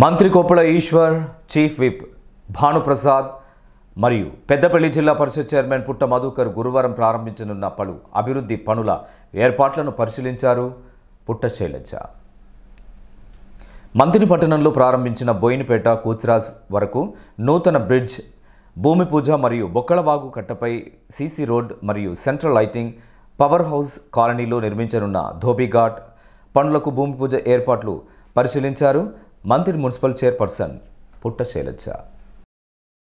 మంత్రి Koppula Eshwar chief whip Bhanuprasad మరియు పెద్దపల్లి జిల్లా పరిషత్ చైర్మన్ పుట్ట మధుకర్ గురువారం ప్రారంభించనున్న పలు అభివృద్ధి పనుల ఏర్పాట్లను పరిశీలించారు పుట్ట శైలజ పట్టణంలో ప్రారంభించిన బోయినపేట కూచిరాజ్ వరకు నూతన బ్రిడ్జ్ భూమి పూజ మరియు బొక్కలవాగు కట్టపై సీసీ రోడ్ మరియు సెంట్రల్ లైటింగ్ పవర్ హౌస్ కాలనీలో నిర్మించనున్న ధోబీఘాట్ పనులకు భూమి పూజ ఏర్పాట్లు పరిశీలించారు మంత్రి మున్సిపల్ చైర్పర్సన్ పుట్ట శైలజ